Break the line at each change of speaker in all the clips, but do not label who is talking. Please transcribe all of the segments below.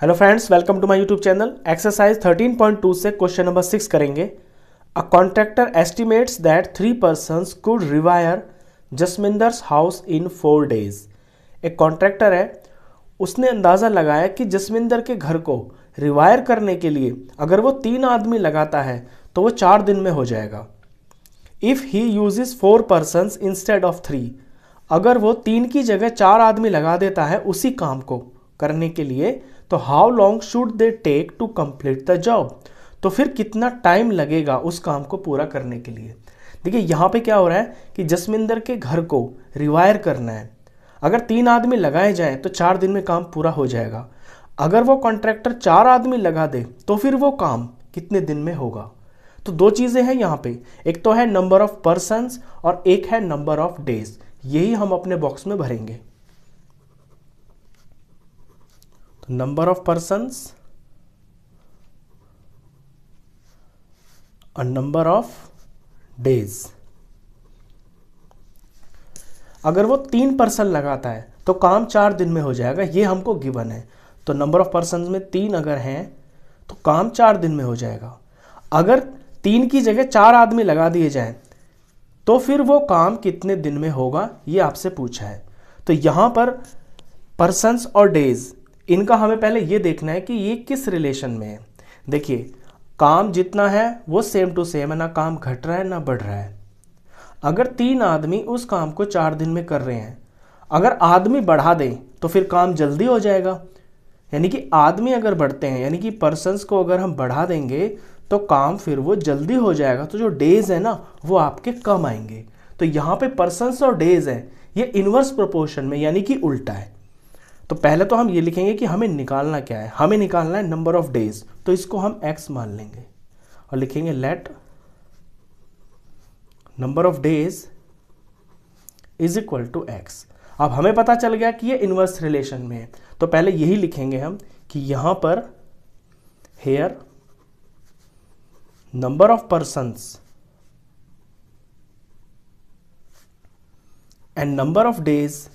hello friends welcome to my YouTube channel exercise 13.2 से question number six करेंगे a contractor estimates that three person could rewire Jasminder's house in four days एक contractor है उसने अंदाज़ा लगाया कि जसमिंदर के घर को रिवायर करने के लिए अगर वो तीन आदमी लगाता है तो वो चार दिन में हो जाएगा if he use four person instead of three अगर वो तीन की जगह चार आदमी लगा देता है उसी काम को करने के लिए तो how long should they take to complete the job तो फिर कितना टाइम लगेगा उस काम को पूरा करने के लिए देखिए यहाँ पे क्या हो रहा है कि जसमिंदर के घर को रिवायर करना है अगर तीन आदमी लगाए जाएं तो चार दिन में काम पूरा हो जाएगा अगर वो कॉन्ट्रैक्टर चार आदमी लगा दे तो फिर वो काम कितने दिन में होगा तो दो चीज़ें हैं यहाँ पे एक तो है नंबर ऑफ पर्सनस और एक है नंबर ऑफ डेज यही हम अपने बॉक्स में भरेंगे नंबर ऑफ persons और नंबर ऑफ डेज अगर वो तीन पर्सन लगाता है तो काम चार दिन में हो जाएगा ये हमको गिवन है तो नंबर ऑफ पर्सन में तीन अगर हैं तो काम चार दिन में हो जाएगा अगर तीन की जगह चार आदमी लगा दिए जाएं तो फिर वो काम कितने दिन में होगा ये आपसे पूछा है तो यहां पर पर्सनस और डेज इनका हमें पहले ये देखना है कि ये किस रिलेशन में है देखिए काम जितना है वो सेम टू सेम है ना काम घट रहा है ना बढ़ रहा है अगर तीन आदमी उस काम को चार दिन में कर रहे हैं अगर आदमी बढ़ा दें तो फिर काम जल्दी हो जाएगा यानी कि आदमी अगर बढ़ते हैं यानी कि पर्सनस को अगर हम बढ़ा देंगे तो काम फिर वो जल्दी हो जाएगा तो जो डेज है ना वो आपके कम आएंगे तो यहाँ पे पर्सनस और डेज हैं ये इन्वर्स प्रोपोर्शन में यानी कि उल्टा है तो पहले तो हम ये लिखेंगे कि हमें निकालना क्या है हमें निकालना है नंबर ऑफ डेज तो इसको हम एक्स मान लेंगे और लिखेंगे let number of days is equal to x अब हमें पता चल गया कि ये इन्वर्स रिलेशन में है तो पहले यही लिखेंगे हम कि यहां पर here number of persons and number of days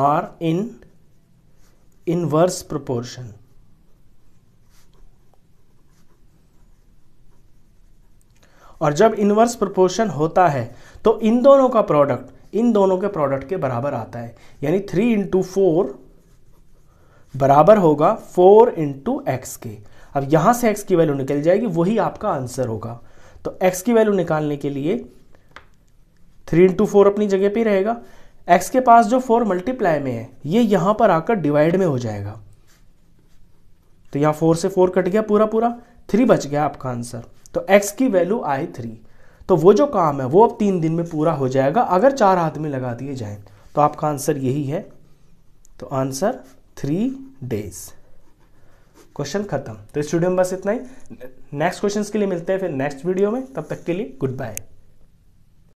are in inverse proportion और जब इनवर्स प्रोपोर्शन होता है तो इन दोनों का प्रोडक्ट इन दोनों के प्रोडक्ट के बराबर आता है यानी थ्री इंटू फोर बराबर होगा फोर इंटू एक्स के अब यहां से एक्स की वैल्यू निकल जाएगी वही आपका आंसर होगा तो एक्स की वैल्यू निकालने के लिए थ्री इंटू फोर अपनी जगह पे रहेगा एक्स के पास जो फोर मल्टीप्लाई में है ये यहां पर आकर डिवाइड में हो जाएगा तो यहां फोर से फोर कट गया पूरा पूरा थ्री बच गया आपका आंसर तो एक्स की वैल्यू आई थ्री तो वो जो काम है वो अब तीन दिन में पूरा हो जाएगा अगर चार आदमी लगा दिए जाए तो आपका आंसर यही है तो आंसर थ्री डेज क्वेश्चन खत्म तो स्टूडियो में बस इतना ही नेक्स्ट क्वेश्चंस के लिए मिलते हैं फिर नेक्स्ट वीडियो में तब तक के लिए गुड बाय